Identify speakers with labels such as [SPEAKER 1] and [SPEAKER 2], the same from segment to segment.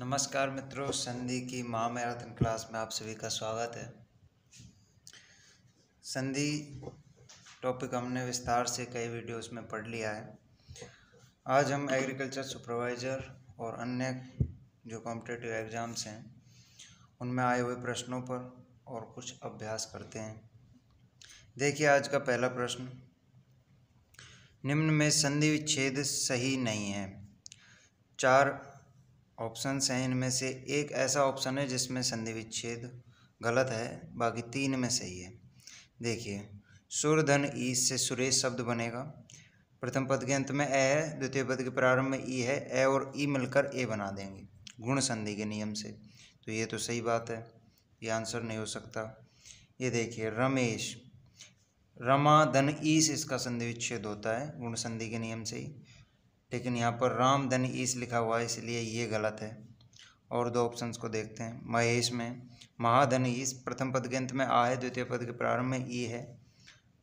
[SPEAKER 1] नमस्कार मित्रों संधि की माँ मैराथन क्लास में आप सभी का स्वागत है संधि टॉपिक हमने विस्तार से कई वीडियोस में पढ़ लिया है आज हम एग्रीकल्चर सुपरवाइज़र और अन्य जो कॉम्पिटेटिव एग्ज़ाम्स हैं उनमें आए हुए प्रश्नों पर और कुछ अभ्यास करते हैं देखिए आज का पहला प्रश्न निम्न में संधि विच्छेद सही नहीं है चार ऑप्शंस हैं इनमें से एक ऐसा ऑप्शन है जिसमें संधि विच्छेद गलत है बाकी तीन में सही है देखिए सुरधन ई से सुरेश शब्द बनेगा प्रथम पद के अंत में ए है द्वितीय पद के प्रारंभ में ई है ए और ई मिलकर ए बना देंगे गुण संधि के नियम से तो ये तो सही बात है ये आंसर नहीं हो सकता ये देखिए रमेश रमा धन ईस इसका संधि विच्छेद होता है गुण संधि के नियम से ही लेकिन यहाँ पर राम धन ईस लिखा हुआ है इसलिए ये गलत है और दो ऑप्शन को देखते हैं महेश में महाधन ईस प्रथम पद के अंत में आ है द्वितीय पद के प्रारंभ में ई है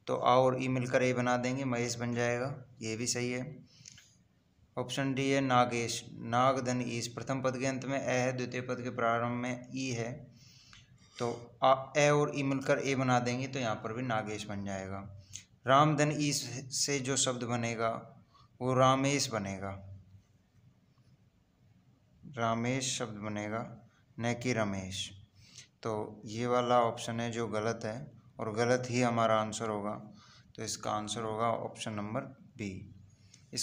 [SPEAKER 1] तो आ और ई मिलकर ए बना देंगे महेश बन जाएगा ये भी सही है ऑप्शन डी है नागेश नाग धन ईस प्रथम पद के अंत में ए है द्वितीय पद के प्रारंभ में ई है तो आ ए और ई मिलकर ए बना देंगे तो यहाँ पर भी नागेश बन जाएगा रामधन ईश से जो शब्द बनेगा वो रामेश बनेगा रामेश शब्द बनेगा न कि रमेश तो ये वाला ऑप्शन है जो गलत है और गलत ही हमारा आंसर होगा तो इसका आंसर होगा ऑप्शन नंबर बी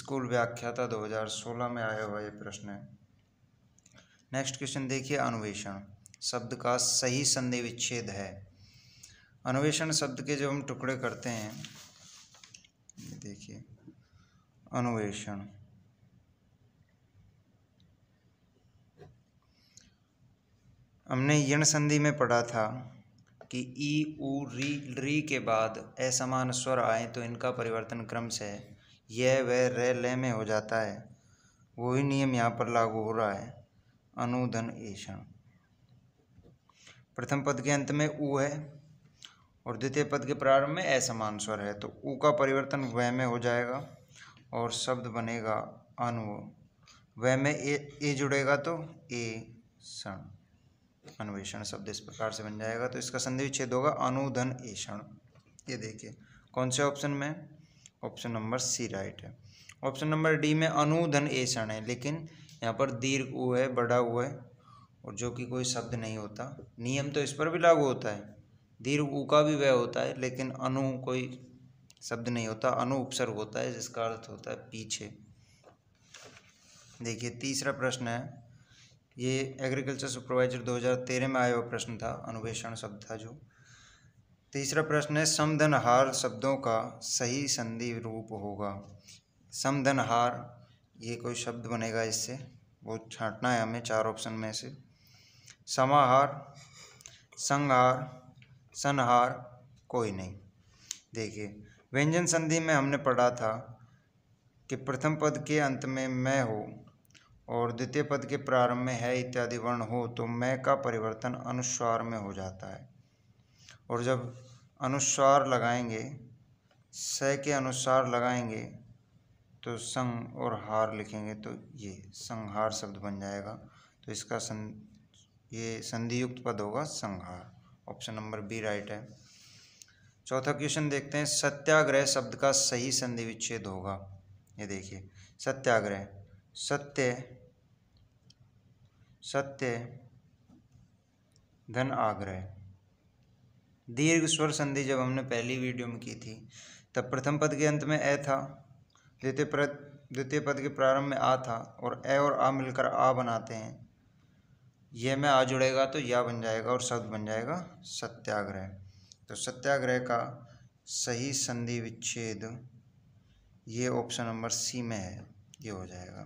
[SPEAKER 1] स्कूल व्याख्याता 2016 में आया हुआ ये प्रश्न है नेक्स्ट क्वेश्चन देखिए अन्वेषण शब्द का सही संधि विच्छेद है अन्वेषण शब्द के जब हम टुकड़े करते हैं देखिए अन्वेषण हमने यण संधि में पढ़ा था कि ई ऊ री री के बाद असमान स्वर आए तो इनका परिवर्तन क्रम से यह वह रे ले में हो जाता है वही नियम यहाँ पर लागू हो रहा है अनुधन ईषण प्रथम पद के अंत में ऊ है और द्वितीय पद के प्रारंभ में असमान स्वर है तो ऊ का परिवर्तन वह में हो जाएगा और शब्द बनेगा अनु वह में ए ए जुड़ेगा तो ए सण अन्वेषण शब्द इस प्रकार से बन जाएगा तो इसका संधि विच्छेद होगा अनुधन क्षण ये देखिए कौन से ऑप्शन में ऑप्शन नंबर सी राइट है ऑप्शन नंबर डी में अनुधन क्षण है लेकिन यहाँ पर दीर्घ ऊ है बड़ा ऊ है और जो कि कोई शब्द नहीं होता नियम तो इस पर भी लागू होता है दीर्घ ऊ का भी वह होता है लेकिन अनु कोई शब्द नहीं होता अनु उपसर्ग होता है जिसका अर्थ होता है पीछे देखिए तीसरा प्रश्न है ये एग्रीकल्चर सुपरवाइजर 2013 में आया हुआ प्रश्न था अनुवेषण शब्द था जो तीसरा प्रश्न है समधनहार शब्दों का सही संधि रूप होगा समधनहार ये कोई शब्द बनेगा इससे वो छाँटना है हमें चार ऑप्शन में से समाहार संहार सनहार कोई नहीं देखिए व्यंजन संधि में हमने पढ़ा था कि प्रथम पद के अंत में मैं हो और द्वितीय पद के प्रारंभ में है इत्यादि वर्ण हो तो मैं का परिवर्तन अनुस्वार में हो जाता है और जब अनुस्वार लगाएंगे स के अनुसार लगाएंगे तो संग और हार लिखेंगे तो ये संहार शब्द बन जाएगा तो इसका सं ये संधियुक्त पद होगा संहार ऑप्शन नंबर बी राइट है चौथा क्वेश्चन देखते हैं सत्याग्रह शब्द का सही संधि विच्छेद होगा ये देखिए सत्याग्रह सत्य सत्य धन आग्रह दीर्घ स्वर संधि जब हमने पहली वीडियो में की थी तब प्रथम पद के अंत में ए था द्वितीय पद द्वितीय पद के प्रारंभ में आ था और ए और आ मिलकर आ बनाते हैं यह में आ जुड़ेगा तो या बन जाएगा और शब्द बन जाएगा सत्याग्रह तो सत्याग्रह का सही संधि विच्छेद ये ऑप्शन नंबर सी में है ये हो जाएगा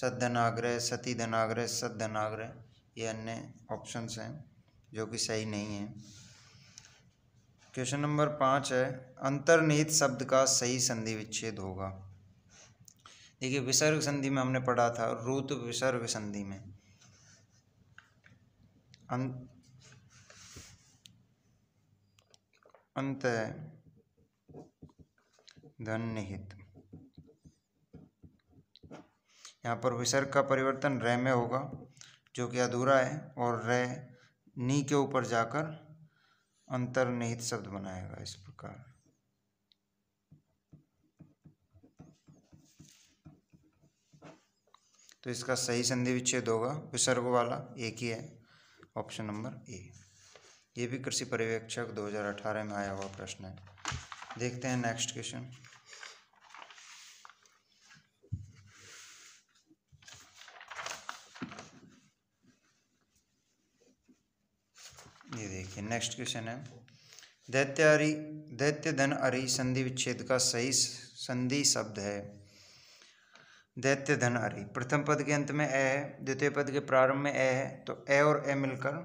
[SPEAKER 1] सदधनाग्रह सती धनाग्रह सदधनाग्रह ये अन्य ऑप्शंस हैं जो कि सही नहीं है क्वेश्चन नंबर पाँच है अंतर्निहित शब्द का सही संधि विच्छेद होगा देखिए विसर्ग संधि में हमने पढ़ा था रूत विसर्ग संधि में अं- अंत धन निहित यहाँ पर विसर्ग का परिवर्तन रे में होगा जो कि अधूरा है और रे नी के ऊपर जाकर अंतर्निहित शब्द बनाएगा इस प्रकार तो इसका सही संधि विच्छेद होगा विसर्ग वाला एक ही है ऑप्शन नंबर ए ये भी कृषि पर्यवेक्षक 2018 में आया हुआ प्रश्न है देखते हैं नेक्स्ट क्वेश्चन ये देखिए नेक्स्ट क्वेश्चन है दैत्य अरि दैत्य धन अरि संधि विच्छेद का सही संधि शब्द है दैत्य धन अरि प्रथम पद के अंत में ए है द्वितीय पद के प्रारंभ में ए है तो ए और ए मिलकर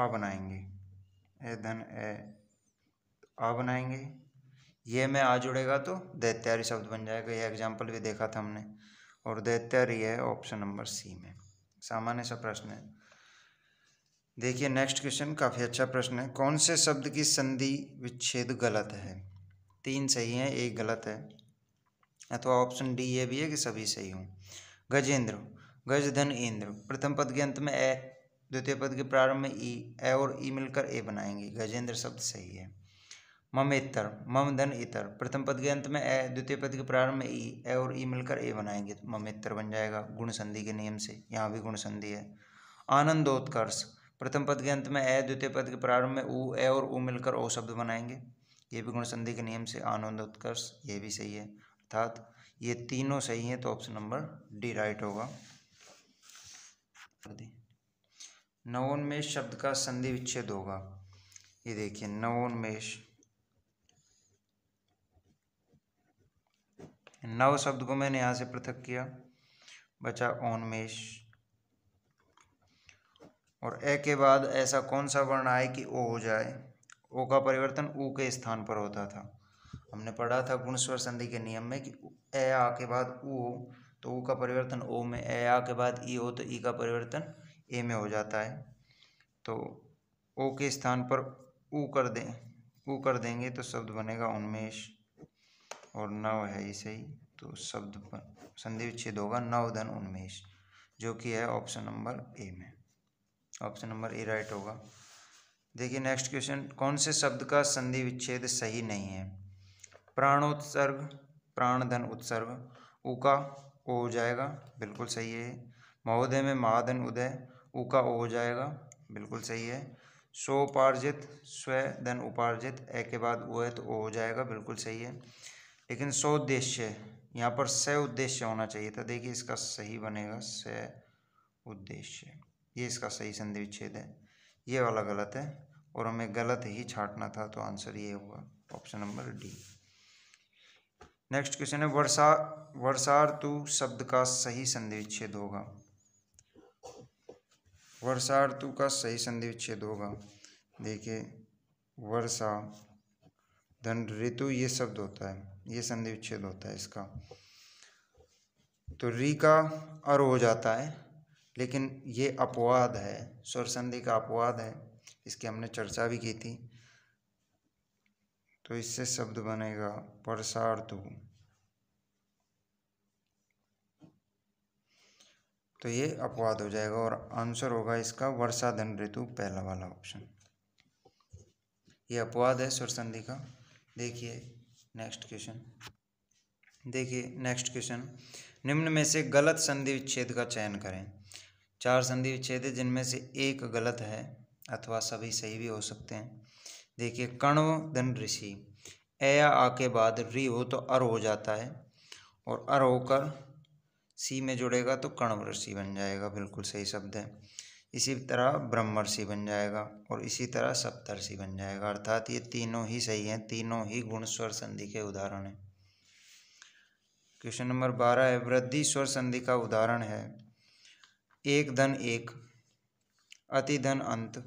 [SPEAKER 1] आ बनाएंगे धन ए आ बनाएंगे ये में आ जुड़ेगा तो दैत्यारी शब्द बन जाएगा ये एग्जाम्पल भी देखा था हमने और दैत्यारी है ऑप्शन नंबर सी में सामान्य सा प्रश्न है देखिए नेक्स्ट क्वेश्चन काफ़ी अच्छा प्रश्न है कौन से शब्द की संधि विच्छेद गलत है तीन सही हैं एक गलत है अथवा ऑप्शन डी ये भी है कि सभी सही हों गजेंद्र गज धन इंद्र प्रथम पद के अंत में ए द्वितीय पद के प्रारंभ में ई ए और ई मिलकर ए बनाएंगे गजेंद्र शब्द सही है मम इतर मम धन इतर प्रथम पद के अंत में ए द्वितीय पद के प्रारंभ में ई ए और ई मिलकर ए बनाएंगे तो मम इतर बन जाएगा गुण संधि के नियम से यहाँ भी गुण संधि है आनंदोत्कर्ष प्रथम पद के अंत में ए द्वितीय पद के प्रारंभ में ऊ ए और ऊ मिलकर ओ शब्द बनाएंगे ये भी गुण संधि के नियम से आनंदोत्कर्ष ये भी सही है अर्थात ये तीनों सही हैं तो ऑप्शन नंबर डी राइट होगा नवोन्मेष शब्द का संधि विच्छेद होगा ये देखिए नवोन्मेष नव शब्द को मैंने यहां से पृथक किया बचा ओन्मेष और ए के बाद ऐसा कौन सा वर्ण आए कि ओ हो जाए ओ का परिवर्तन ऊ के स्थान पर होता था हमने पढ़ा था गुणस्वर संधि के नियम में कि ए आ के बाद ऊ हो तो ऊ का परिवर्तन ओ में ए आ के बाद ई हो तो ई का परिवर्तन ए में हो जाता है तो ओ के स्थान पर ऊ कर दें ऊ कर देंगे तो शब्द बनेगा उन्मेष और नव है ये सही तो शब्द संधि विच्छेद होगा नव धन उन्मेष जो कि है ऑप्शन नंबर ए में ऑप्शन नंबर ए राइट होगा देखिए नेक्स्ट क्वेश्चन कौन से शब्द का संधि विच्छेद सही नहीं है प्राणोत्सर्ग प्राणधन उत्सर्ग ऊ का ओ हो जाएगा बिल्कुल सही है महोदय में महाधन उदय ऊ का ओ हो जाएगा बिल्कुल सही है सो उपार्जित स्व धन उपार्जित ए के बाद वो है तो ओ हो जाएगा बिल्कुल सही है लेकिन सो उद्देश्य यहाँ पर स उद्देश्य होना चाहिए था देखिए इसका सही बनेगा स उद्देश्य ये इसका सही संधि विच्छेद है ये वाला गलत है और हमें गलत ही छाटना था तो आंसर ये होगा option number D next question है वर्षा वर्षार्तु शब्द का सही संधि विच्छेद होगा वर्षा ऋतु का सही संधि विच्छेद होगा देखिए वर्षा धन ऋतु ये शब्द होता है ये संधि विच्छेद होता है इसका तो री का अर हो जाता है लेकिन ये अपवाद है स्वर संधि का अपवाद है इसकी हमने चर्चा भी की थी तो इससे शब्द बनेगा वर्षा ऋतु तो ये अपवाद हो जाएगा और आंसर होगा इसका वर्षाधन ऋतु पहला वाला ऑप्शन ये अपवाद है स्वर संधि का देखिए नेक्स्ट क्वेश्चन देखिए नेक्स्ट क्वेश्चन निम्न में से गलत संधि विच्छेद का चयन करें चार संधि विच्छेद है जिनमें से एक गलत है अथवा सभी सही भी हो सकते हैं देखिए कण धन ऋषि ए आ के बाद री हो तो अर हो जाता है और अर होकर सी में जुड़ेगा तो कर्णवर्षि बन जाएगा बिल्कुल सही शब्द है इसी तरह ब्रह्मर्षि बन जाएगा और इसी तरह सप्तर्षि बन जाएगा अर्थात ये तीनों ही सही हैं तीनों ही गुण स्वर संधि के उदाहरण हैं क्वेश्चन नंबर बारह है वृद्धि स्वर संधि का उदाहरण है एक धन एक अति धन अंत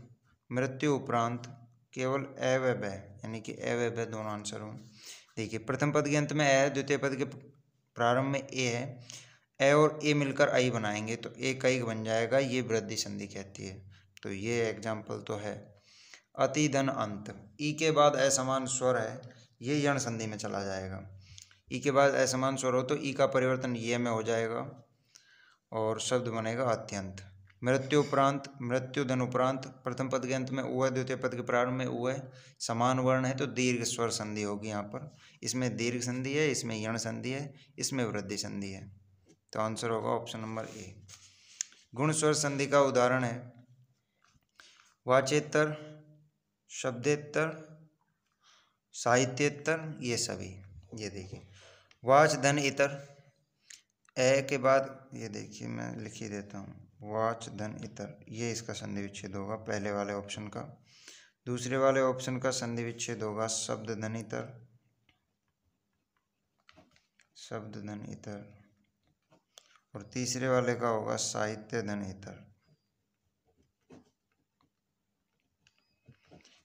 [SPEAKER 1] मृत्यु उपरांत केवल अव्यव यानी कि अव्यव दोनों आंसर हों देखिए प्रथम पद के अंत में ए है द्वितीय पद के प्रारंभ में ए है ए और ए मिलकर आई बनाएंगे तो ए का बन जाएगा ये वृद्धि संधि कहती है तो ये एग्जाम्पल तो है अति धन अंत ई e के बाद असमान स्वर है ये यण संधि में चला जाएगा ई e के बाद असमान स्वर हो तो ई e का परिवर्तन ये में हो जाएगा और शब्द बनेगा अत्यंत मृत्यु उपरांत मृत्यु धन उपरांत प्रथम पद के अंत में है द्वितीय पद के प्रारंभ में है समान वर्ण है तो दीर्घ स्वर संधि होगी यहाँ पर इसमें दीर्घ संधि है इसमें यण संधि है इसमें वृद्धि संधि है तो आंसर होगा ऑप्शन नंबर ए गुण स्वर संधि का उदाहरण है वाचेतर शब्देतर साहित्येतर ये सभी ये देखिए वाच धन इतर ए के बाद ये देखिए मैं लिख ही देता हूँ वाच धन इतर ये इसका संधि विच्छेद होगा पहले वाले ऑप्शन का दूसरे वाले ऑप्शन का संधि विच्छेद होगा शब्द धन इतर शब्द धन इतर और तीसरे वाले का होगा साहित्य धन हितर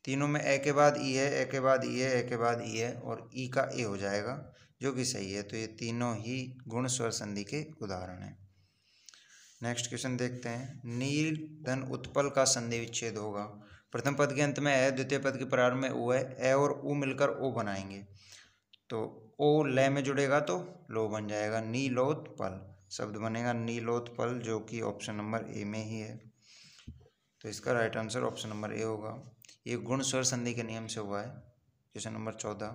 [SPEAKER 1] तीनों में ए के बाद ई है ए के बाद ई है ए के बाद ई है और ई का ए हो जाएगा जो कि सही है तो ये तीनों ही गुण स्वर संधि के उदाहरण हैं नेक्स्ट क्वेश्चन देखते हैं नील धन उत्पल का संधि विच्छेद होगा प्रथम पद के अंत में ए द्वितीय पद के प्रारंभ में ओ है ए और ऊ मिलकर ओ बनाएंगे तो ओ ले में जुड़ेगा तो लो बन जाएगा नीलोत्पल शब्द बनेगा नीलोत्पल जो कि ऑप्शन नंबर ए में ही है तो इसका right answer option number A होगा ये गुण स्वर संधि के नियम से हुआ है क्वेश्चन नंबर चौदह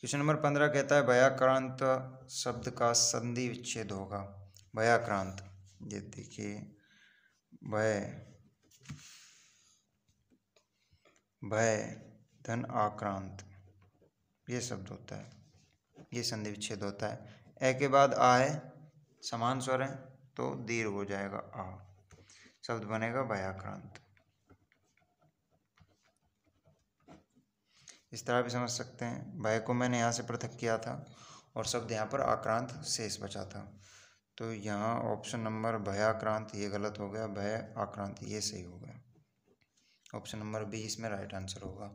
[SPEAKER 1] क्वेश्चन नंबर पंद्रह कहता है भयाक्रांत शब्द का संधि विच्छेद होगा भयाक्रांत ये देखिए भय भय धन आक्रांत ये शब्द होता है ये संधि विच्छेद होता है ए के बाद आ है समान स्वर है तो दीर्घ हो जाएगा आ शब्द बनेगा भयाक्रांत इस तरह भी समझ सकते हैं भय को मैंने यहाँ से पृथक किया था और शब्द यहाँ पर आक्रांत शेष बचा था तो यहाँ ऑप्शन नंबर भयाक्रांत ये गलत हो गया भय आक्रांत ये सही हो गया ऑप्शन नंबर बी इसमें राइट आंसर होगा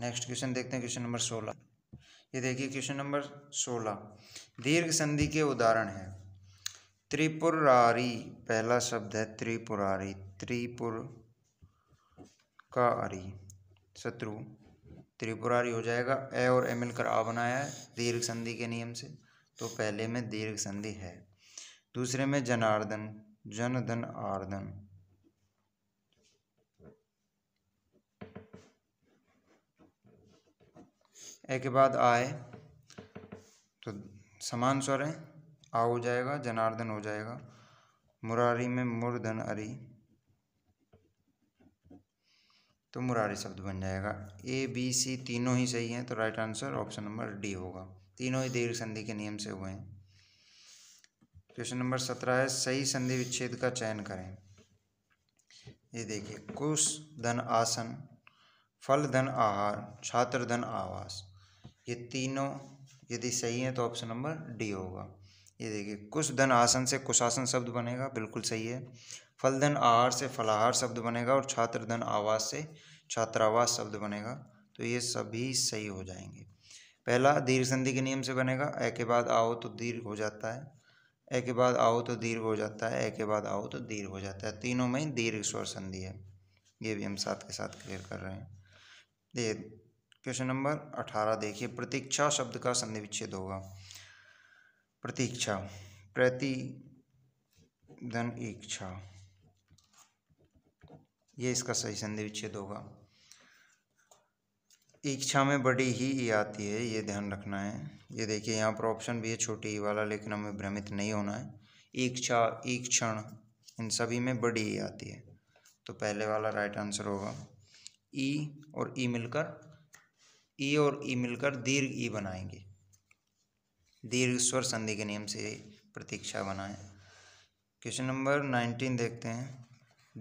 [SPEAKER 1] नेक्स्ट क्वेश्चन देखते हैं क्वेश्चन नंबर सोलह ये देखिए क्वेश्चन नंबर सोलह दीर्घ संधि के उदाहरण हैं त्रिपुरारी पहला शब्द है त्रिपुरारी त्रिपुर का आरी शत्रु त्रिपुरारी हो जाएगा ए और ए मिलकर आ बनाया है दीर्घ संधि के नियम से तो पहले में दीर्घ संधि है दूसरे में जनार्दन जनधन आर्दन ए के बाद आए तो समान स्वर है आ हो जाएगा जनार्दन हो जाएगा मुरारी में मुरधन अरी तो मुरारी शब्द बन जाएगा ए बी सी तीनों ही सही हैं तो right answer option number D होगा तीनों ही दीर्घ संधि के नियम से हुए हैं क्वेश्चन नंबर सत्रह है सही संधि विच्छेद का चयन करें ये देखिए कुश धन आसन फल धन आहार छात्र धन आवास ये तीनों यदि सही है तो ऑप्शन नंबर डी होगा ये देखिए कुश धन आसन से कुशासन शब्द बनेगा बिल्कुल सही है फलधन आहार से फलाहार शब्द बनेगा और छात्र धन आवास से छात्रावास शब्द बनेगा तो ये सभी सही हो जाएंगे पहला दीर्घ संधि के नियम से बनेगा ए के बाद आओ तो दीर्घ हो जाता है ए के बाद आओ तो दीर्घ हो जाता है ए के बाद आओ तो दीर्घ हो जाता है तीनों में दीर्घ स्वर संधि है ये भी हम साथ के साथ क्लियर कर रहे हैं ये क्वेश्चन नंबर अठारह देखिए प्रतीक्षा शब्द का संधि विच्छेद होगा प्रतीक्षा प्रति धन इच्छा ये इसका सही संधि विच्छेद होगा इच्छा में बड़ी ही ई आती है ये ध्यान रखना है ये देखिए यहाँ पर ऑप्शन भी है छोटी ई वाला लेकिन हमें भ्रमित नहीं होना है इच्छा ईक्षण इन सभी में बड़ी ई आती है तो पहले वाला राइट आंसर होगा ई और ई मिलकर ई e और ई e मिलकर दीर्घ ई e बनाएंगे दीर्घ स्वर संधि के नियम से प्रतीक्षा बनाएं क्वेश्चन नंबर नाइनटीन देखते हैं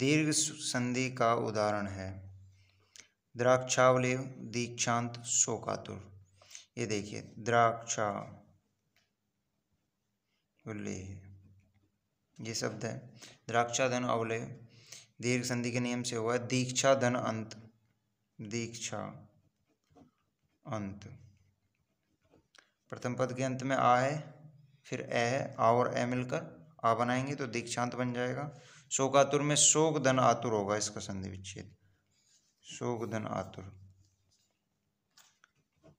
[SPEAKER 1] दीर्घ संधि का उदाहरण है द्राक्षावले दीक्षांत शोकातुर ये देखिए द्राक्षा ये शब्द है द्राक्षा धन अवलय दीर्घ संधि के नियम से हुआ है दीक्षा धन अंत दीक्षा अंत प्रथम पद के अंत में आ है फिर ए है आ और ए मिलकर आ बनाएंगे तो दीक्षांत बन जाएगा शोक आतुर में शोक धन आतुर होगा इसका संधि विच्छेद शोक धन आतुर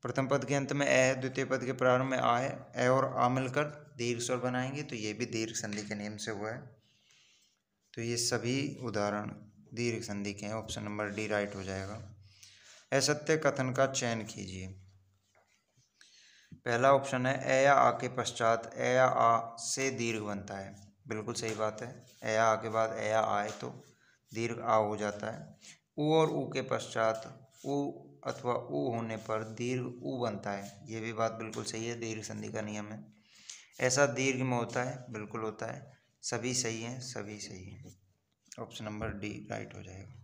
[SPEAKER 1] प्रथम पद के अंत में ए है द्वितीय पद के प्रारंभ में आ है ए और आ मिलकर दीर्घ स्वर बनाएंगे तो ये भी दीर्घ संधि के नियम से हुआ है तो ये सभी उदाहरण दीर्घ संधि के हैं ऑप्शन नंबर डी राइट हो जाएगा असत्य कथन का चयन कीजिए पहला ऑप्शन है ए या आ के पश्चात ए या आ से दीर्घ बनता है बिल्कुल सही बात है ए या आ के बाद ए या आए तो दीर्घ आ हो जाता है ऊ और ऊ के पश्चात उ अथवा ऊ होने पर दीर्घ ऊ बनता है ये भी बात बिल्कुल सही है दीर्घ संधि का नियम है ऐसा दीर्घ में होता है बिल्कुल होता है सभी सही हैं सभी सही हैं ऑप्शन नंबर डी राइट हो जाएगा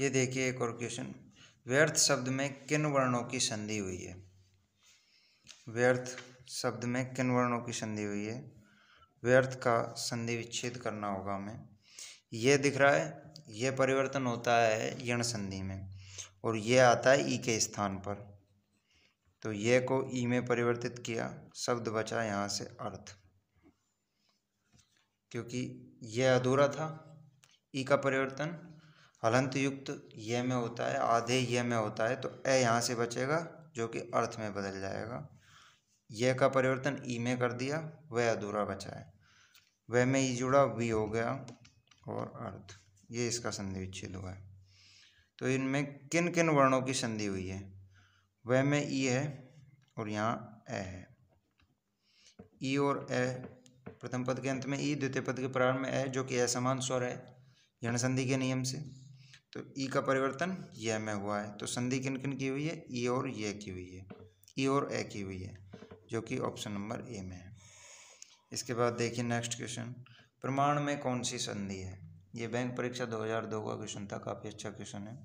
[SPEAKER 1] ये देखिए एक और क्वेश्चन व्यर्थ शब्द में किन वर्णों की संधि हुई है व्यर्थ शब्द में किन वर्णों की संधि हुई है व्यर्थ का संधि विच्छेद करना होगा हमें यह दिख रहा है यह परिवर्तन होता है यण संधि में और यह आता है ई के स्थान पर तो यह को ई में परिवर्तित किया शब्द बचा यहाँ से अर्थ क्योंकि यह अधूरा था ई का परिवर्तन हलंत युक्त ये में होता है आधे ये में होता है तो ए यहाँ से बचेगा जो कि अर्थ में बदल जाएगा यह का परिवर्तन ई में कर दिया वह अधूरा बचा है वह में ई जुड़ा वी हो गया और अर्थ ये इसका संधि विच्छेद हुआ है तो इनमें किन किन वर्णों की संधि हुई है वह में ई है और यहाँ ए है ई और ए प्रथम पद के अंत में ई द्वितीय पद के प्रारंभ में ए जो कि असमान स्वर है यण संधि के नियम से तो ई का परिवर्तन यह में हुआ है तो संधि किन किन की हुई है ई और ये की हुई है ई और ए की हुई है जो कि ऑप्शन नंबर ए में है इसके बाद देखिए नेक्स्ट क्वेश्चन प्रमाण में कौन सी संधि है ये बैंक परीक्षा 2002 का क्वेश्चन था काफ़ी अच्छा क्वेश्चन है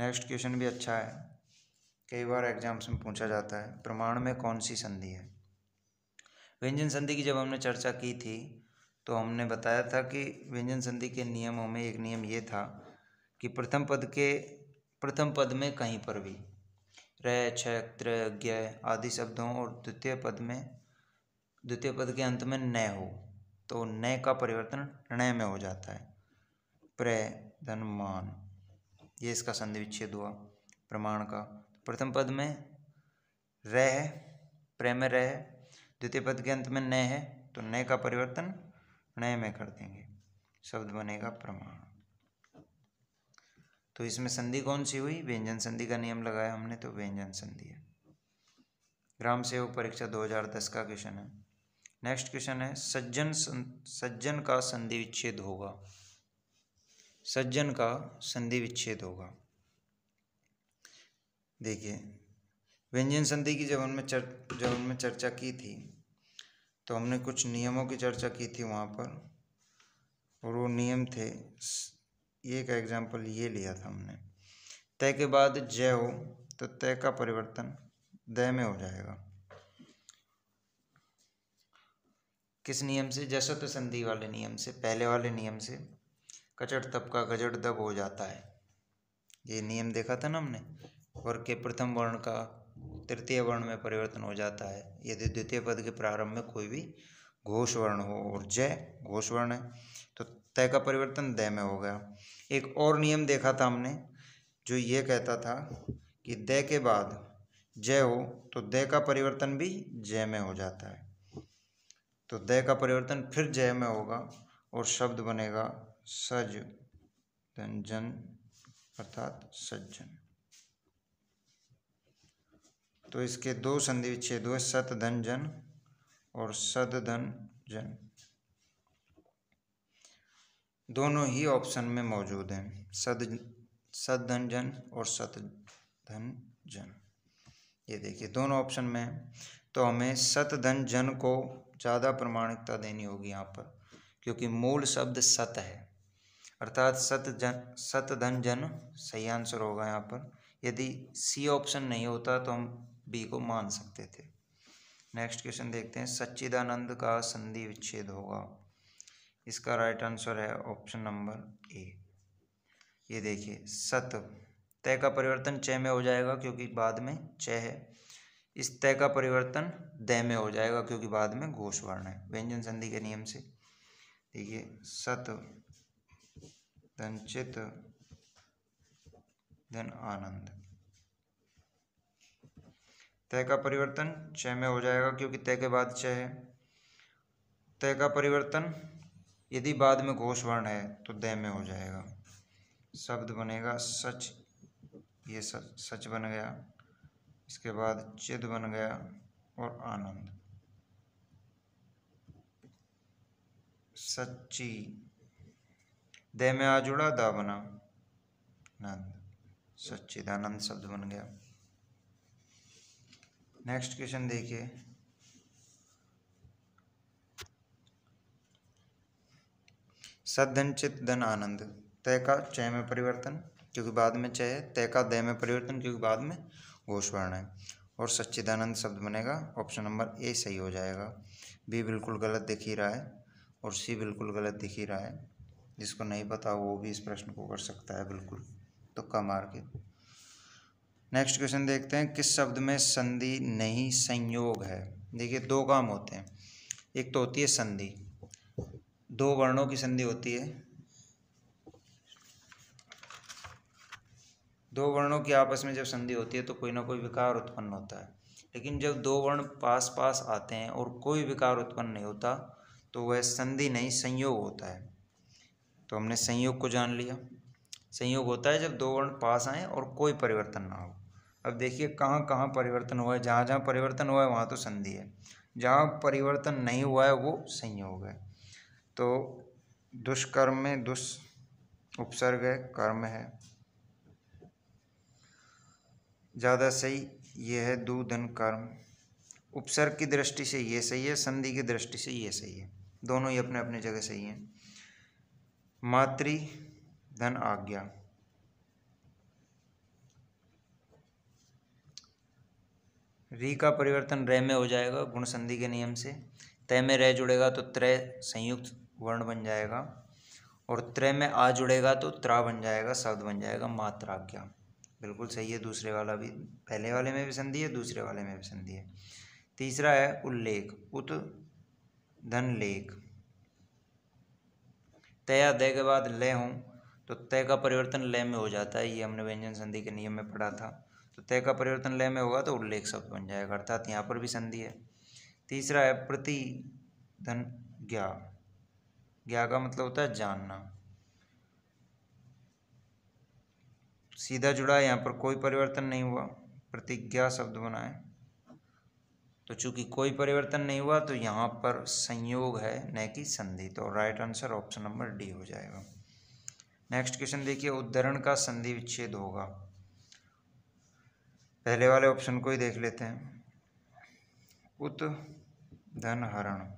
[SPEAKER 1] नेक्स्ट क्वेश्चन भी अच्छा है कई बार एग्जाम्स में पूछा जाता है प्रमाण में कौन सी संधि है व्यंजन संधि की जब हमने चर्चा की थी तो हमने बताया था कि व्यंजन संधि के नियमों में एक नियम ये था कि प्रथम पद के प्रथम पद में कहीं पर भी रह क्षत्र त्रय ज्ञ आदि शब्दों और द्वितीय पद में द्वितीय पद के अंत में न हो तो न का परिवर्तन ण में हो जाता है प्र धन मान ये इसका संधि विच्छेद हुआ प्रमाण का प्रथम पद में रह है प्रय में रह द्वितीय पद के अंत में न है तो न का परिवर्तन ण में कर देंगे शब्द बनेगा प्रमाण तो इसमें संधि कौन सी हुई व्यंजन संधि का नियम लगाया हमने तो व्यंजन संधि है ग्राम सेवक परीक्षा 2010 का क्वेश्चन है नेक्स्ट क्वेश्चन है सज्जन सज्जन का संधि विच्छेद होगा सज्जन का संधि विच्छेद होगा देखिए व्यंजन संधि की जब हमने चर जब हमने चर्चा की थी तो हमने कुछ नियमों की चर्चा की थी वहाँ पर और वो नियम थे ये का एग्जाम्पल ये लिया था हमने तय के बाद जय हो तो तय का परिवर्तन दय में हो जाएगा किस नियम से जसत तो संधि वाले नियम से पहले वाले नियम से कचट तप का गजट दब हो जाता है ये नियम देखा था ना हमने वर्ग के प्रथम वर्ण का तृतीय वर्ण में परिवर्तन हो जाता है यदि द्वितीय पद के प्रारंभ में कोई भी घोष वर्ण हो और जय घोष वर्ण है तय का परिवर्तन दय में हो गया एक और नियम देखा था हमने जो ये कहता था कि दय के बाद जय हो तो दय का परिवर्तन भी जय में हो जाता है तो दय का परिवर्तन फिर जय में होगा और शब्द बनेगा सज तंजन अर्थात सज्जन तो इसके दो संधि विच्छेद हुए धन जन और सद धन जन दोनों ही ऑप्शन में मौजूद हैं सद जन और सतधन जन ये देखिए दोनों ऑप्शन में है तो हमें सतधन जन को ज़्यादा प्रमाणिकता देनी होगी यहाँ पर क्योंकि मूल शब्द सत है अर्थात सत जन धन जन सही आंसर होगा यहाँ पर यदि सी ऑप्शन नहीं होता तो हम बी को मान सकते थे नेक्स्ट क्वेश्चन देखते हैं सच्चिदानंद का संधि विच्छेद होगा इसका राइट आंसर है ऑप्शन नंबर ए ये देखिए सत तय का परिवर्तन चय में हो जाएगा क्योंकि बाद में चय है इस तय का परिवर्तन दय में हो जाएगा क्योंकि बाद में घोष वर्ण है व्यंजन संधि के नियम से देखिए सत चित धन आनंद तय का परिवर्तन चय में हो जाएगा क्योंकि तय के बाद चय है तय का परिवर्तन यदि बाद में घोष वर्ण है तो दय में हो जाएगा शब्द बनेगा सच ये सच सच बन गया इसके बाद चिद बन गया और आनंद सच्ची दय में आ जुड़ा दा बना नंद सच्चिदानंद शब्द बन गया नेक्स्ट क्वेश्चन देखिए सदन चित धन आनंद तय का चय में परिवर्तन क्योंकि बाद में चय है तय का दय में परिवर्तन क्योंकि बाद में घोष वर्ण है और सच्चिदानंद शब्द बनेगा ऑप्शन नंबर ए सही हो जाएगा बी बिल्कुल गलत दिख ही रहा है और सी बिल्कुल गलत दिख ही रहा है जिसको नहीं पता वो भी इस प्रश्न को कर सकता है बिल्कुल कम मार के नेक्स्ट क्वेश्चन देखते हैं किस शब्द में संधि नहीं संयोग है देखिए दो काम होते हैं एक तो होती है संधि दो वर्णों की संधि होती है दो वर्णों की आपस में जब संधि होती है तो कोई ना कोई विकार उत्पन्न होता है लेकिन जब दो वर्ण पास पास आते हैं और कोई विकार उत्पन्न नहीं होता तो वह संधि नहीं संयोग होता है तो हमने संयोग को जान लिया संयोग होता है जब दो वर्ण पास आए और कोई परिवर्तन ना हो अब देखिए कहाँ कहाँ परिवर्तन हुआ है जहाँ जहाँ परिवर्तन हुआ है वहाँ तो संधि है जहाँ परिवर्तन नहीं हुआ है वो संयोग है तो दुष्कर्म में दुष उपसर्ग है कर्म है ज़्यादा सही ये है धन कर्म उपसर्ग की दृष्टि से ये सही है संधि की दृष्टि से ये सही है दोनों ही अपने अपने जगह सही हैं मातृ धन आज्ञा री का परिवर्तन रे में हो जाएगा गुण संधि के नियम से तय में रह जुड़ेगा तो त्रय संयुक्त वर्ण बन जाएगा और त्रय में आ जुड़ेगा तो त्रा बन जाएगा शब्द बन जाएगा मात्रा क्या बिल्कुल सही है दूसरे वाला भी पहले वाले में भी संधि है दूसरे वाले में भी संधि है तीसरा है उल्लेख उत धन लेख तय दय के बाद लय हों तो तय का परिवर्तन लय में हो जाता है ये हमने व्यंजन संधि के नियम में पढ़ा था तो तय का परिवर्तन लय में होगा तो उल्लेख शब्द बन जाएगा अर्थात यहाँ पर भी संधि है तीसरा है प्रति धन ज्ञा ज्ञा का मतलब होता है जानना सीधा जुड़ा है यहाँ पर कोई परिवर्तन नहीं हुआ प्रतिज्ञा शब्द बनाए तो चूंकि कोई परिवर्तन नहीं हुआ तो यहाँ पर संयोग है न कि संधि तो right answer option number D हो जाएगा नेक्स्ट क्वेश्चन देखिए उद्धरण का संधि विच्छेद होगा पहले वाले ऑप्शन को ही देख लेते हैं उत धन हरण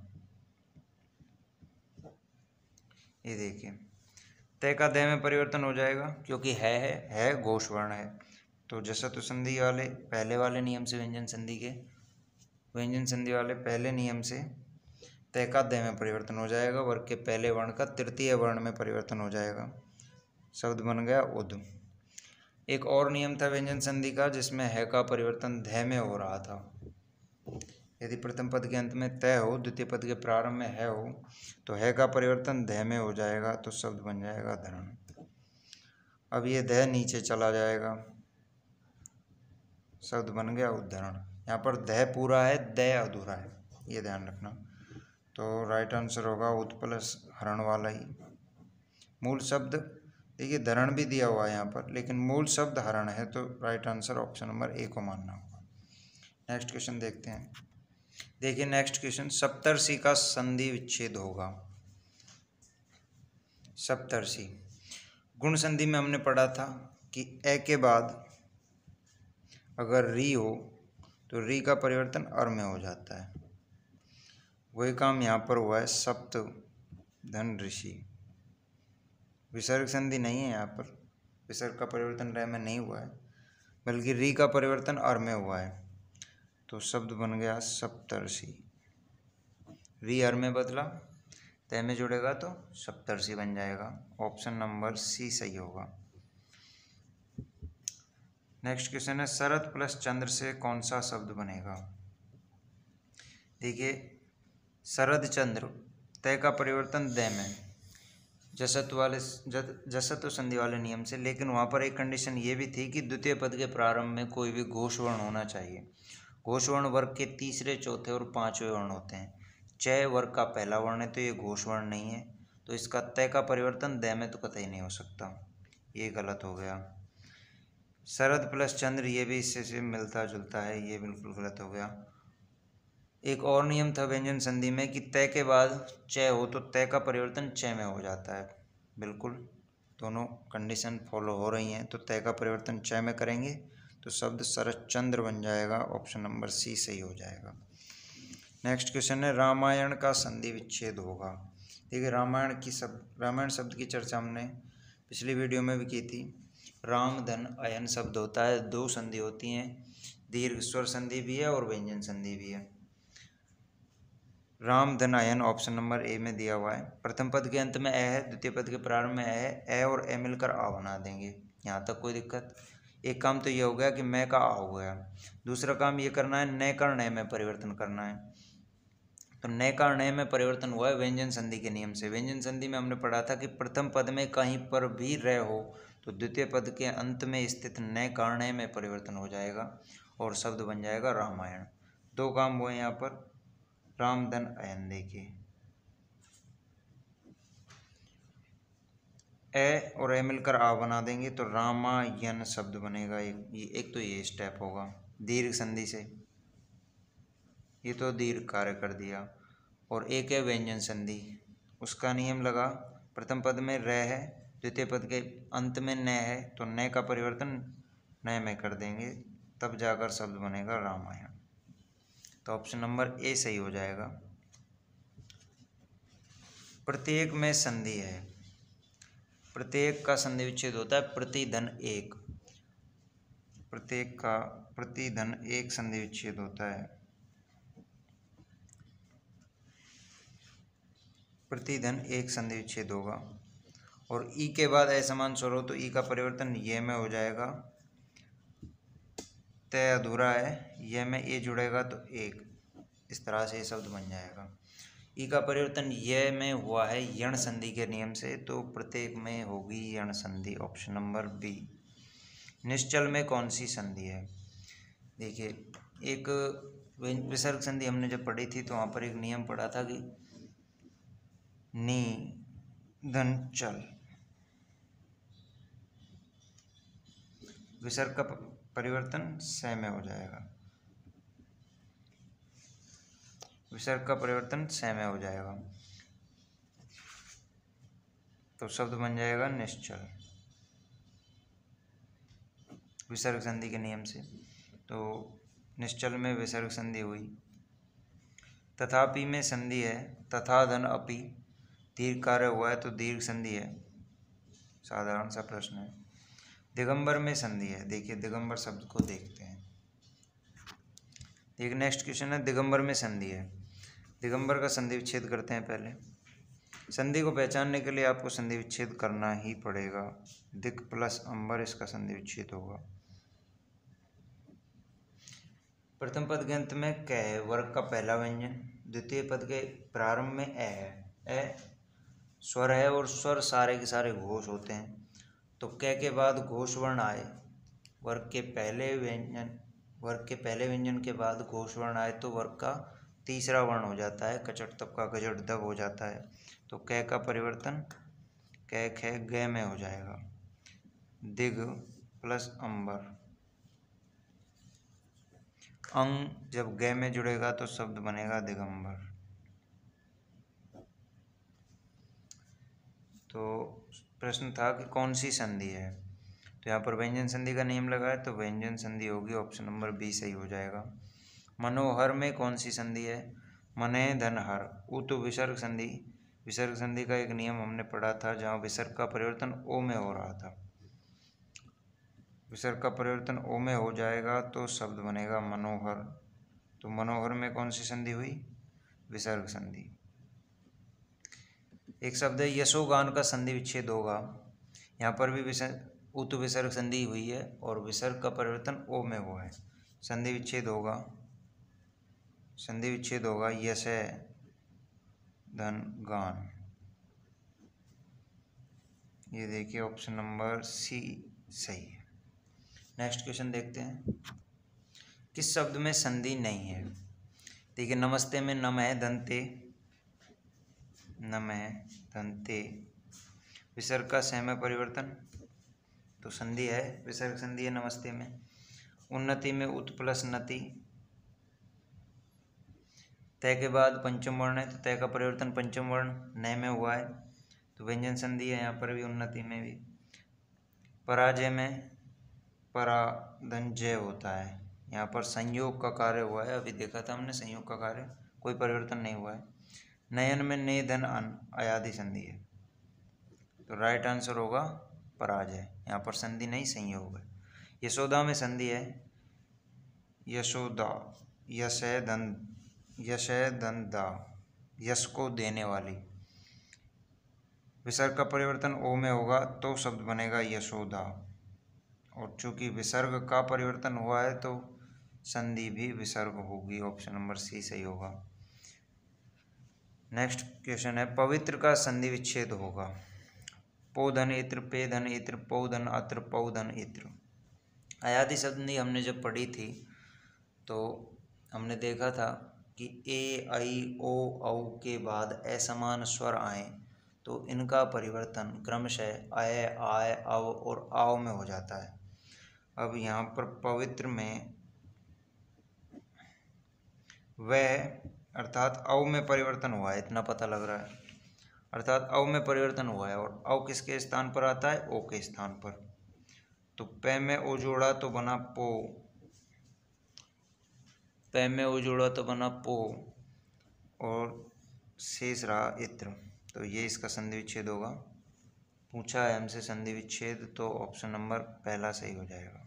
[SPEAKER 1] ये देखिए तय का दय में परिवर्तन हो जाएगा क्योंकि है है है घोष वर्ण है तो जैसा तो संधि वाले पहले वाले नियम से व्यंजन संधि के व्यंजन संधि वाले पहले नियम से तय का दय में परिवर्तन हो जाएगा वर्ग के पहले वर्ण का तृतीय वर्ण में परिवर्तन हो जाएगा शब्द बन गया उद एक और नियम था व्यंजन संधि का जिसमें है का परिवर्तन धय में हो रहा था यदि प्रथम पद के अंत में तय हो द्वितीय पद के प्रारंभ में है हो तो है का परिवर्तन दह में हो जाएगा तो शब्द बन जाएगा धरण अब ये दह नीचे चला जाएगा शब्द बन गया उद्धरण यहाँ पर दह पूरा है दह अधूरा है ये ध्यान रखना तो राइट आंसर होगा उत्प्लस हरण वाला ही मूल शब्द देखिए धरण भी दिया हुआ है यहाँ पर लेकिन मूल शब्द हरण है तो right answer option number A को मानना होगा नेक्स्ट क्वेश्चन देखते हैं देखिए नेक्स्ट क्वेश्चन सप्तर्षि का संधि विच्छेद होगा सप्तर्षि गुण संधि में हमने पढ़ा था कि ए के बाद अगर री हो तो री का परिवर्तन अर में हो जाता है वही काम यहाँ पर हुआ है सप्त धन ऋषि विसर्ग संधि नहीं है यहाँ पर विसर्ग का परिवर्तन रह में नहीं हुआ है बल्कि री का परिवर्तन अर में हुआ है तो शब्द बन गया सप्तर्षि री आर में बदला तय में जुड़ेगा तो सप्तर्षि बन जाएगा ऑप्शन नंबर सी सही होगा नेक्स्ट क्वेश्चन है शरद प्लस चंद्र से कौन सा शब्द बनेगा देखिए शरद चंद्र तय का परिवर्तन दय में जसत वाले जसत और संधि वाले नियम से लेकिन वहाँ पर एक कंडीशन ये भी थी कि द्वितीय पद के प्रारंभ में कोई भी घोष वर्ण होना चाहिए घोषवर्ण वर्ग के तीसरे चौथे और पांचवें वर्ण होते हैं चय वर्ग का पहला वर्ण है तो ये घोषवर्ण नहीं है तो इसका तय का परिवर्तन दय में तो कतई नहीं हो सकता ये गलत हो गया शरद प्लस चंद्र ये भी इससे से मिलता जुलता है ये बिल्कुल गलत हो गया एक और नियम था व्यंजन संधि में कि तय के बाद चय हो तो तय का परिवर्तन चय में हो जाता है बिल्कुल दोनों कंडीशन फॉलो हो रही हैं तो तय का परिवर्तन चय में करेंगे तो शब्द शरत चंद्र बन जाएगा ऑप्शन नंबर सी सही हो जाएगा नेक्स्ट क्वेश्चन है रामायण का संधि विच्छेद होगा देखिए रामायण की शब्द रामायण शब्द की चर्चा हमने पिछली वीडियो में भी की थी राम धन अयन शब्द होता है दो संधि होती हैं दीर्घ स्वर संधि भी है और व्यंजन संधि भी है राम धन अयन ऑप्शन नंबर ए में दिया हुआ है प्रथम पद के अंत में ए है द्वितीय पद के प्रारंभ में ए है ए और ए मिलकर आ बना देंगे यहाँ तक कोई दिक्कत एक काम तो ये हो गया कि मैं का आ गया दूसरा काम ये करना है नए नय में परिवर्तन करना है तो नए नय में परिवर्तन हुआ है व्यंजन संधि के नियम से व्यंजन संधि में हमने पढ़ा था कि प्रथम पद में कहीं पर भी रह हो तो द्वितीय पद के अंत में स्थित नए कर्णय में परिवर्तन हो जाएगा और शब्द बन जाएगा रामायण दो काम हुए यहाँ पर रामधन अयन देखिए ए और ए मिलकर आ बना देंगे तो रामायण शब्द बनेगा एक ये एक तो ये स्टेप होगा दीर्घ संधि से ये तो दीर्घ कार्य कर दिया और एक है व्यंजन संधि उसका नियम लगा प्रथम पद में र है द्वितीय पद के अंत में न है तो न का परिवर्तन न में कर देंगे तब जाकर शब्द बनेगा रामायण तो ऑप्शन नंबर ए सही हो जाएगा प्रत्येक में संधि है प्रत्येक का संधि विच्छेद होता है प्रतिधन एक प्रत्येक का प्रतिधन एक संधि विच्छेद होता है प्रतिधन एक संधि विच्छेद होगा और ई के बाद असमान स्वर हो तो ई का परिवर्तन ये में हो जाएगा तय अधूरा है यह में ए जुड़ेगा तो एक इस तरह से ये शब्द बन जाएगा ई का परिवर्तन य में हुआ है यण संधि के नियम से तो प्रत्येक में होगी यण संधि ऑप्शन नंबर बी निश्चल में कौन सी संधि है देखिए एक विसर्ग संधि हमने जब पढ़ी थी तो वहाँ पर एक नियम पढ़ा था कि नी धन चल विसर्ग का परिवर्तन स में हो जाएगा विसर्ग का परिवर्तन स में हो जाएगा तो शब्द बन जाएगा निश्चल विसर्ग संधि के नियम से तो निश्चल में विसर्ग संधि हुई तथापि में संधि है तथा धन अपि दीर्घ कार्य हुआ है तो दीर्घ संधि है साधारण सा प्रश्न है दिगंबर में संधि है देखिए दिगंबर शब्द को देखते हैं एक नेक्स्ट क्वेश्चन है दिगंबर में संधि है दिगंबर का संधि विच्छेद करते हैं पहले संधि को पहचानने के लिए आपको संधि विच्छेद करना ही पड़ेगा दिक प्लस अंबर इसका संधि विच्छेद होगा प्रथम पद के अंत में क है वर्ग का पहला व्यंजन द्वितीय पद के प्रारंभ में ए है ए स्वर है और स्वर सारे के सारे घोष होते हैं तो क के बाद घोष वर्ण आए वर्ग के पहले व्यंजन वर्ग के पहले व्यंजन के बाद घोष वर्ण आए तो वर्ग का तीसरा वर्ण हो जाता है कचट तब का गजट दब हो जाता है तो कै का परिवर्तन कै खे गय में हो जाएगा दिग प्लस अंबर अंग जब गय में जुड़ेगा तो शब्द बनेगा दिगंबर तो प्रश्न था कि कौन सी संधि है तो यहाँ पर व्यंजन संधि का नियम लगा है तो व्यंजन संधि होगी ऑप्शन नंबर बी सही हो जाएगा मनोहर में कौन सी संधि है मने धनहर उ तो विसर्ग संधि विसर्ग संधि का एक नियम हमने पढ़ा था जहाँ विसर्ग का परिवर्तन ओ में हो रहा था विसर्ग का परिवर्तन ओ में हो जाएगा तो शब्द बनेगा मनोहर तो मनोहर में कौन सी संधि हुई विसर्ग संधि एक शब्द है यशोगान का संधि विच्छेद होगा यहाँ पर भी विसर्ग उत तो विसर्ग संधि हुई है और विसर्ग का परिवर्तन ओ में हुआ है संधि विच्छेद होगा संधि विच्छेद होगा यस है धन गान ये देखिए ऑप्शन नंबर सी सही है नेक्स्ट क्वेश्चन देखते हैं किस शब्द में संधि नहीं है देखिए नमस्ते में नम है धनते नम है धनते विसर्ग का सहमय परिवर्तन तो संधि है विसर्ग संधि है नमस्ते में उन्नति में उत्प्लस नति तय के बाद पंचम वर्ण है तो तय का परिवर्तन पंचम वर्ण नय में हुआ है तो व्यंजन संधि है यहाँ पर भी उन्नति में भी पराजय में जय होता है यहाँ पर संयोग का कार्य हुआ है अभी देखा था हमने संयोग का कार्य कोई परिवर्तन नहीं हुआ है नयन में नय धन अन अयाधि संधि है तो राइट आंसर होगा पराजय यहाँ पर संधि नहीं संयोग है यशोदा में संधि है यशोदा यशय धन यशय दा यश को देने वाली विसर्ग का परिवर्तन ओ में होगा तो शब्द बनेगा यशोदा और चूंकि विसर्ग का परिवर्तन हुआ है तो संधि भी विसर्ग होगी ऑप्शन नंबर सी सही होगा नेक्स्ट क्वेश्चन है पवित्र का संधि विच्छेद होगा पौधन इत्र पेधन इत्र पौधन अत्र पौधन इत्र आयाति संधि हमने जब पढ़ी थी तो हमने देखा था कि ए आई ओ औ के बाद असमान स्वर आए तो इनका परिवर्तन क्रमशः आय आय अव और आव में हो जाता है अब यहाँ पर पवित्र में वह अर्थात अव में परिवर्तन हुआ है इतना पता लग रहा है अर्थात अव में परिवर्तन हुआ है और अव किसके स्थान पर आता है ओ के स्थान पर तो पे में ओ जोड़ा तो बना पो प में जोड़ा तो बना पो और शेष रहा इत्र तो ये इसका संधि विच्छेद होगा पूछा है हमसे संधि विच्छेद तो ऑप्शन नंबर पहला सही हो जाएगा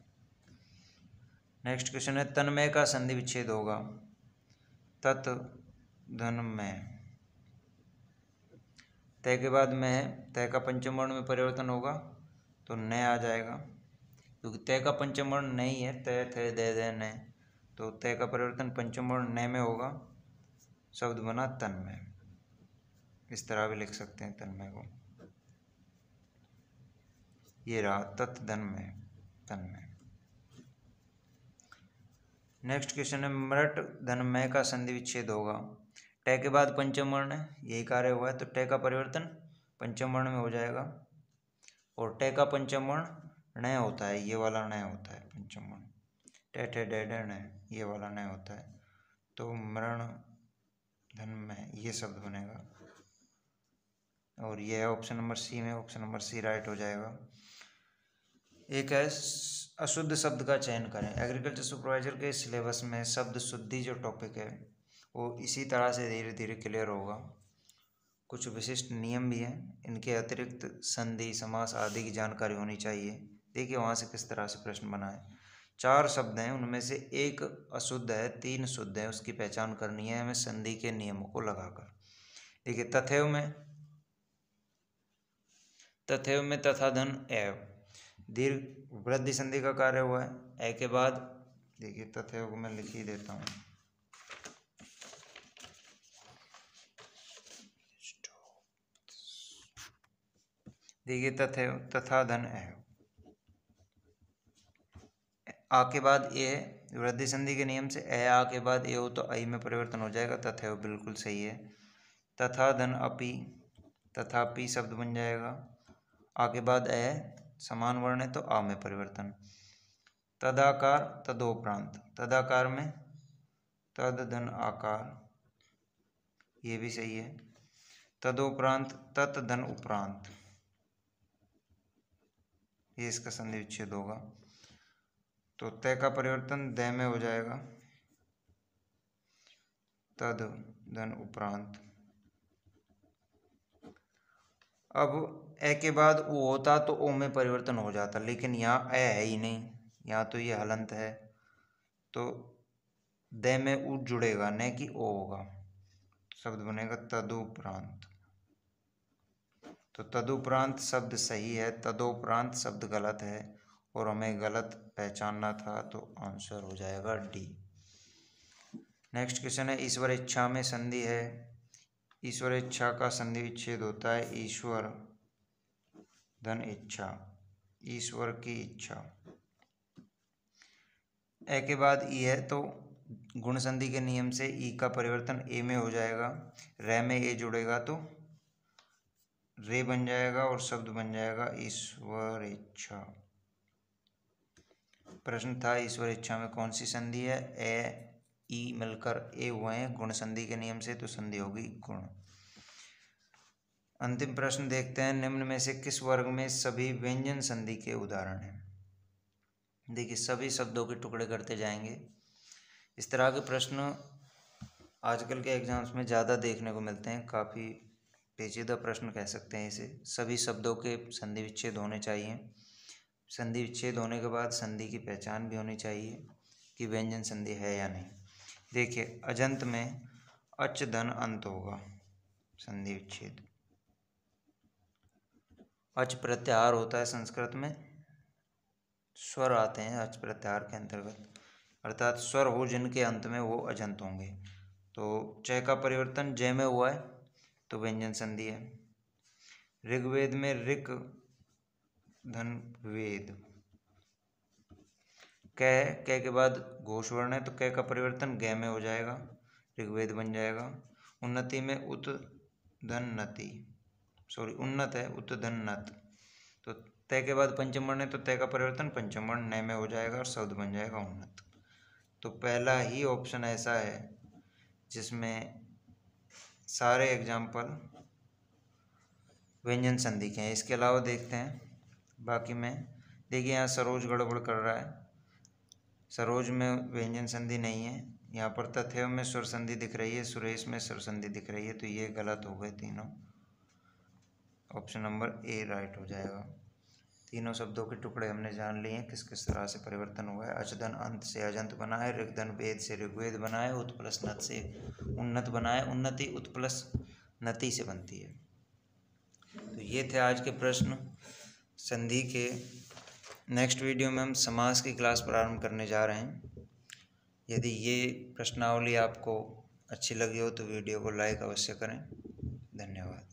[SPEAKER 1] नेक्स्ट क्वेश्चन है तन्मय का संधि विच्छेद होगा तत् धनमय तय के बाद में तय का पंचम वर्ण में परिवर्तन होगा तो न आ जाएगा क्योंकि तय का पंचम वर्ण नहीं है तय थे दे दे नय तो तय का परिवर्तन पंचम वर्ण न में होगा शब्द बना तन्मय इस तरह भी लिख सकते हैं तन्मय को ये रहा तत् धनमय तन्मय नेक्स्ट क्वेश्चन है मृट धनमय का संधि विच्छेद होगा टय के बाद पंचम वर्ण यही कार्य हुआ है तो टय का परिवर्तन पंचम वर्ण में हो जाएगा और टय का पंचम वर्ण णय होता है ये वाला णय होता है पंचम वर्ण टेठेडेडण ये वाला नहीं होता है तो मरण धन में ये शब्द बनेगा और ये है ऑप्शन नंबर सी में ऑप्शन नंबर सी राइट हो जाएगा एक है अशुद्ध शब्द का चयन करें एग्रीकल्चर सुपरवाइजर के सिलेबस में शब्द शुद्धि जो टॉपिक है वो इसी तरह से धीरे धीरे क्लियर होगा कुछ विशिष्ट नियम भी हैं इनके अतिरिक्त संधि समास आदि की जानकारी होनी चाहिए देखिए वहाँ से किस तरह से प्रश्न बनाए चार शब्द हैं उनमें से एक अशुद्ध है तीन शुद्ध है उसकी पहचान करनी है हमें संधि के नियमों को लगाकर देखिए तथेव में तथेव में तथा धन एव दीर्घ वृद्धि संधि का कार्य हुआ है ए के बाद देखिए तथेव को मैं लिख ही देता हूँ देखिए तथेव तथा धन एव आ के बाद ए है वृद्धि संधि के नियम से ए आ के बाद ए हो तो आई में परिवर्तन हो जाएगा तथा वो बिल्कुल सही है तथा धन अपी तथा पी शब्द बन जाएगा आ के बाद ए समान वर्ण है तो आ में परिवर्तन तदाकार तदोपरांत तदाकार में तद धन आकार ये भी सही है तदोपरांत तत् धन उपरांत ये इसका संधि उच्छेद होगा तो तय का परिवर्तन दय में हो जाएगा तद धन उपरांत अब ए के बाद ओ होता तो ओ में परिवर्तन हो जाता लेकिन यहाँ ए है ही नहीं यहाँ तो ये हलंत है तो दे में ऊ जुड़ेगा न कि ओ होगा शब्द बनेगा तदुपरांत तो तदुपरांत शब्द सही है तदोपरांत शब्द गलत है और हमें गलत पहचानना था तो आंसर हो जाएगा डी नेक्स्ट क्वेश्चन है ईश्वर इच्छा में संधि है ईश्वर इच्छा का संधि विच्छेद होता है ईश्वर धन इच्छा ईश्वर की इच्छा ए के बाद ई है तो गुण संधि के नियम से ई का परिवर्तन ए में हो जाएगा रे में ए जुड़ेगा तो रे बन जाएगा और शब्द बन जाएगा ईश्वर इच्छा प्रश्न था ईश्वर इच्छा में कौन सी संधि है ए ई मिलकर ए हुए हैं गुण संधि के नियम से तो संधि होगी गुण अंतिम प्रश्न देखते हैं निम्न में से किस वर्ग में सभी व्यंजन संधि के उदाहरण हैं देखिए सभी शब्दों के टुकड़े करते जाएंगे इस तरह के प्रश्न आजकल के एग्ज़ाम्स में ज़्यादा देखने को मिलते हैं काफ़ी पेचीदा प्रश्न कह सकते हैं इसे सभी शब्दों के संधि विच्छेद होने चाहिए संधि विच्छेद होने के बाद संधि की पहचान भी होनी चाहिए कि व्यंजन संधि है या नहीं देखिए अजंत में अच धन अंत होगा संधि विच्छेद अच प्रत्याहार होता है संस्कृत में स्वर आते हैं अच प्रत्याहार के अंतर्गत अर्थात स्वर हो जिनके अंत में वो अजंत होंगे तो चय का परिवर्तन जय में हुआ है तो व्यंजन संधि है ऋग्वेद में ऋक धन वेद कै कै के बाद घोष वर्ण है तो कै का परिवर्तन गै में हो जाएगा ऋग्वेद बन जाएगा उन्नति में उत धन नति सॉरी उन्नत है उत धन नत तो तय के बाद पंचम वर्ण है तो तय का परिवर्तन पंचम वर्ण नय में हो जाएगा और शब्द बन जाएगा उन्नत तो पहला ही ऑप्शन ऐसा है जिसमें सारे एग्जाम्पल व्यंजन संधि के हैं इसके अलावा देखते हैं बाकी में देखिए यहाँ सरोज गड़बड़ कर रहा है सरोज में व्यंजन संधि नहीं है यहाँ पर तथ्य में स्वर संधि दिख रही है सुरेश में स्वर संधि दिख रही है तो ये गलत हो गए तीनों ऑप्शन नंबर ए राइट हो जाएगा तीनों शब्दों के टुकड़े हमने जान लिए हैं किस किस तरह से परिवर्तन हुआ है अजदन अंत से अजंत बना है वेद से ऋग्वेद बना है उत्प्लस नत से उन्नत बना है उन्नति उत्प्लस नति से बनती है तो ये थे आज के प्रश्न संधि के नेक्स्ट वीडियो में हम समास की क्लास प्रारंभ करने जा रहे हैं यदि ये प्रश्नावली आपको अच्छी लगी हो तो वीडियो को लाइक अवश्य करें धन्यवाद